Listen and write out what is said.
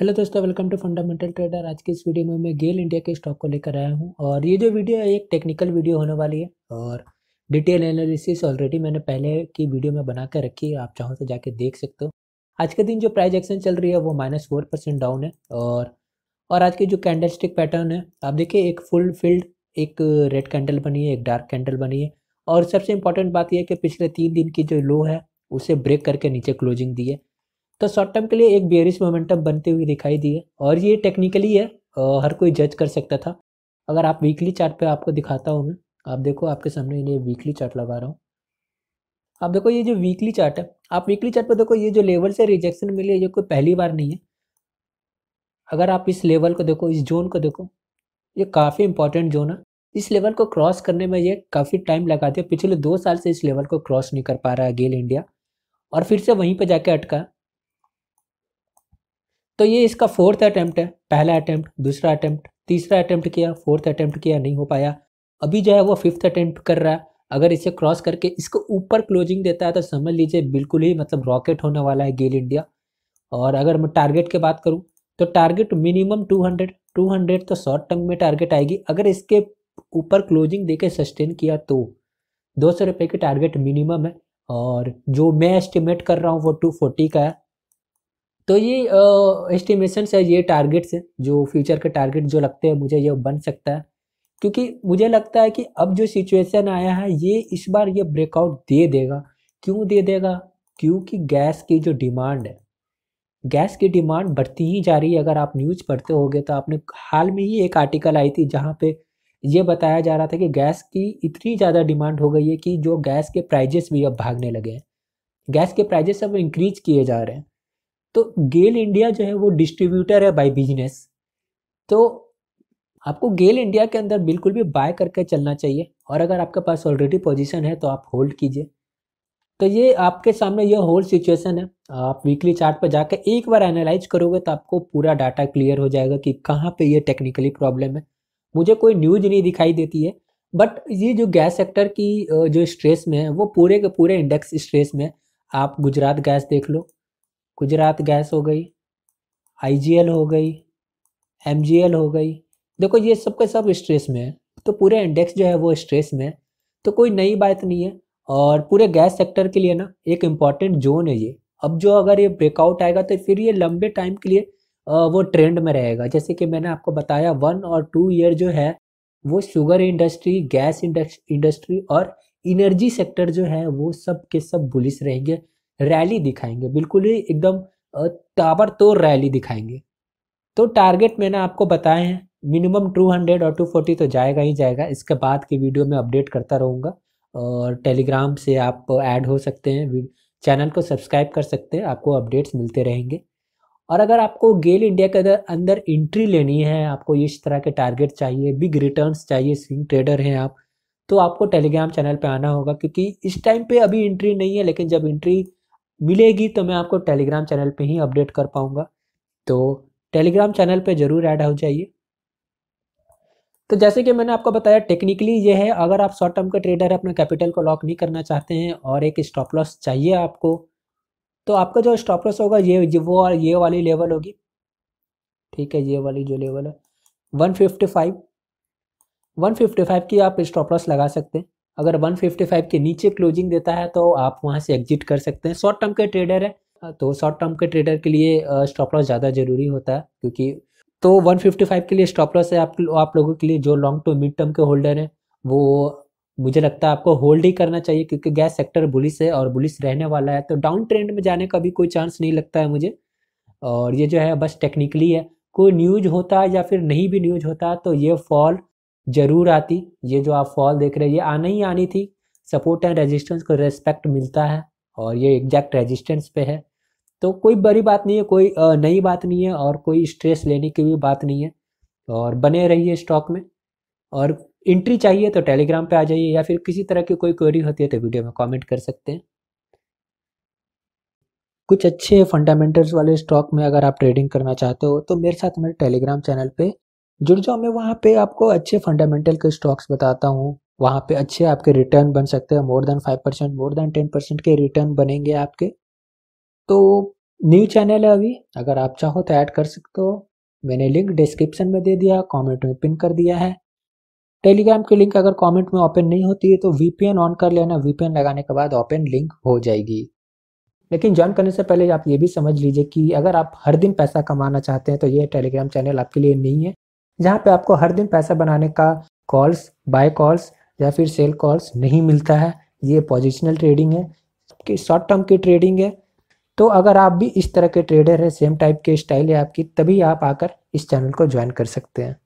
hello दोस्तों welcome to fundamental trader आज की इस वीडियो में मैं गेल इंडिया के स्टॉक को लेकर आया हूं और ये जो वीडियो है एक टेक्निकल वीडियो होने वाली है और डिटेल एनालिसिस ऑलरेडी मैंने पहले की वीडियो में बना कर रखी है आप चाहो तो जाके देख सकते हो आज के दिन जो प्राइज एक्शन चल रही है वो माइनस फोर परसेंट डाउन है और और आज के जो कैंडल स्टिक पैटर्न है आप देखिए एक फुल फील्ड एक रेड कैंडल बनी है एक डार्क कैंडल बनी है और सबसे इंपॉर्टेंट बात यह है कि पिछले तीन दिन की जो लो है उसे ब्रेक करके नीचे क्लोजिंग दी है तो शॉर्ट टर्म के लिए एक बेरिस मोमेंटम बनते हुए दिखाई दिए और ये टेक्निकली है हर कोई जज कर सकता था अगर आप वीकली चार्ट पे आपको दिखाता हूँ मैं आप देखो आपके सामने ये वीकली चार्ट लगा रहा हूँ आप देखो ये जो वीकली चार्ट है आप वीकली चार्ट पे देखो ये जो लेवल से रिजेक्शन मिली है ये कोई पहली बार नहीं है अगर आप इस लेवल को देखो इस जोन को देखो ये काफ़ी इंपॉर्टेंट जोन है इस लेवल को क्रॉस करने में ये काफ़ी टाइम लगाती है पिछले दो साल से इस लेवल को क्रॉस नहीं कर पा रहा है गेल इंडिया और फिर से वहीं पर जाके अटका तो ये इसका फोर्थ अटैम्प्ट है पहला अटैम्प्ट दूसरा अटैम्प्ट तीसरा अटैम्प्ट किया फोर्थ अटैम्प्ट किया नहीं हो पाया अभी जो है वो फिफ्थ अटैम्प्ट कर रहा है अगर इसे क्रॉस करके इसको ऊपर क्लोजिंग देता है तो समझ लीजिए बिल्कुल ही मतलब रॉकेट होने वाला है गेल इंडिया और अगर मैं टारगेट की बात करूँ तो टारगेट मिनिमम टू हंड्रेड तो शॉर्ट टर्म में टारगेट आएगी अगर इसके ऊपर क्लोजिंग देके सस्टेन किया तो दो सौ रुपये की टारगेट मिनिमम है और जो मैं एस्टिमेट कर रहा हूँ वो 240 का है तो ये एस्टिमेशन है ये टारगेट्स है जो फ्यूचर के टारगेट जो लगते हैं मुझे ये बन सकता है क्योंकि मुझे लगता है कि अब जो सिचुएशन आया है ये इस बार ये ब्रेकआउट दे देगा क्यों दे देगा क्योंकि गैस की जो डिमांड है गैस की डिमांड बढ़ती ही जा रही है अगर आप न्यूज़ पढ़ते होगे तो आपने हाल में ही एक आर्टिकल आई थी जहाँ पे ये बताया जा रहा था कि गैस की इतनी ज़्यादा डिमांड हो गई है कि जो गैस के प्राइजेस भी अब भागने लगे हैं गैस के प्राइजेस अब इंक्रीज किए जा रहे हैं तो गेल इंडिया जो है वो डिस्ट्रीब्यूटर है बाय बिजनेस तो आपको गेल इंडिया के अंदर बिल्कुल भी बाय करके चलना चाहिए और अगर आपके पास ऑलरेडी पोजीशन है तो आप होल्ड कीजिए तो ये आपके सामने यह होल सिचुएशन है आप वीकली चार्ट पर जाकर एक बार एनालाइज करोगे तो आपको पूरा डाटा क्लियर हो जाएगा कि कहाँ पे ये टेक्निकली प्रॉब्लम है मुझे कोई न्यूज नहीं दिखाई देती है बट ये जो गैस सेक्टर की जो स्ट्रेस में है वो पूरे के पूरे इंडेक्स स्ट्रेस में आप गुजरात गैस देख लो गुजरात गैस हो गई आईजीएल हो गई एमजीएल हो गई देखो ये सब के सब स्ट्रेस में है तो पूरे इंडेक्स जो है वो स्ट्रेस में है तो कोई नई बात नहीं है और पूरे गैस सेक्टर के लिए ना एक इम्पॉर्टेंट जोन है ये अब जो अगर ये ब्रेकआउट आएगा तो फिर ये लंबे टाइम के लिए वो ट्रेंड में रहेगा जैसे कि मैंने आपको बताया वन और टू ईयर जो है वो शुगर इंडस्ट्री गैस इंडस्ट्री और इनर्जी सेक्टर जो है वो सब के सब बुलिस रहेंगे रैली दिखाएंगे बिल्कुल ही एकदम ताबड़तोड़ रैली दिखाएंगे तो टारगेट मैंने आपको बताए हैं मिनिमम 200 और 240 तो जाएगा ही जाएगा इसके बाद की वीडियो में अपडेट करता रहूँगा और टेलीग्राम से आप ऐड हो सकते हैं चैनल को सब्सक्राइब कर सकते हैं आपको अपडेट्स मिलते रहेंगे और अगर आपको गेल इंडिया के अंदर एंट्री लेनी है आपको इस तरह के टारगेट चाहिए बिग रिटर्न्स चाहिए स्विंग ट्रेडर हैं आप तो आपको टेलीग्राम चैनल पे आना होगा क्योंकि इस टाइम पे अभी एंट्री नहीं है लेकिन जब एंट्री मिलेगी तो मैं आपको टेलीग्राम चैनल पे ही अपडेट कर पाऊंगा तो टेलीग्राम चैनल पे ज़रूर ऐड हो जाइए तो जैसे कि मैंने आपको बताया टेक्निकली ये है अगर आप शॉर्ट टर्म का ट्रेडर अपने कैपिटल को लॉक नहीं करना चाहते हैं और एक स्टॉप लॉस चाहिए आपको तो आपका जो स्टॉप लॉस होगा ये, वो ये वाली लेवल होगी ठीक है ये वाली जो लेवल है फिफ्टी फाइव की आप स्टॉप लॉस लगा सकते हैं अगर 155 के नीचे क्लोजिंग देता है तो आप वहाँ से एग्जिट कर सकते हैं शॉर्ट टर्म के ट्रेडर है तो शॉर्ट टर्म के ट्रेडर के लिए स्टॉप लॉस ज़्यादा ज़रूरी होता है क्योंकि तो 155 के लिए स्टॉप लॉस है आप आप लोगों के लिए जो लॉन्ग टर्म मिड टर्म के होल्डर हैं वो मुझे लगता है आपको होल्ड ही करना चाहिए क्योंकि गैस सेक्टर बुलिस है और बुलिस रहने वाला है तो डाउन ट्रेंड में जाने का भी कोई चांस नहीं लगता है मुझे और ये जो है बस टेक्निकली है कोई न्यूज होता है या फिर नहीं भी न्यूज होता है तो ये फॉल जरूर आती ये जो आप फॉल देख रहे हैं ये आना ही आनी थी सपोर्ट एंड रेजिस्टेंस को रेस्पेक्ट मिलता है और ये एग्जैक्ट रेजिस्टेंस पे है तो कोई बड़ी बात नहीं है कोई नई बात नहीं है और कोई स्ट्रेस लेने की भी बात नहीं है और बने रहिए स्टॉक में और एंट्री चाहिए तो टेलीग्राम पे आ जाइए या फिर किसी तरह की कोई क्वेरी होती है तो वीडियो में कमेंट कर सकते हैं कुछ अच्छे फंडामेंटल्स वाले स्टॉक में अगर आप ट्रेडिंग करना चाहते हो तो मेरे साथ मेरे टेलीग्राम चैनल पे जुड़ जाओ मैं वहाँ पे आपको अच्छे फंडामेंटल के स्टॉक्स बताता हूँ वहाँ पे अच्छे आपके रिटर्न बन सकते हैं more than five percent more than ten percent के रिटर्न बनेंगे आपके तो न्यू चैनल है अभी अगर आप चाहो तो ऐड कर सकते हो मैंने लिंक डिस्क्रिप्शन में दे दिया कमेंट में पिन कर दिया है टेलीग्राम की लिंक अगर कमेंट में ओपन नहीं होती है तो वीपीएन ऑन कर लेना वीपीएन लगाने के बाद ओपन लिंक हो जाएगी लेकिन ज्वाइन करने से पहले आप ये भी समझ लीजिए कि अगर आप हर दिन पैसा कमाना चाहते हैं तो ये टेलीग्राम चैनल आपके लिए नहीं है जहाँ पे आपको हर दिन पैसा बनाने का कॉल्स बाय कॉल्स या फिर सेल कॉल्स नहीं मिलता है ये पॉजिशनल ट्रेडिंग है कि शॉर्ट टर्म की ट्रेडिंग है तो अगर आप भी इस तरह के ट्रेडर हैं सेम टाइप के स्टाइल है आपकी तभी आप आकर इस चैनल को ज्वाइन कर सकते हैं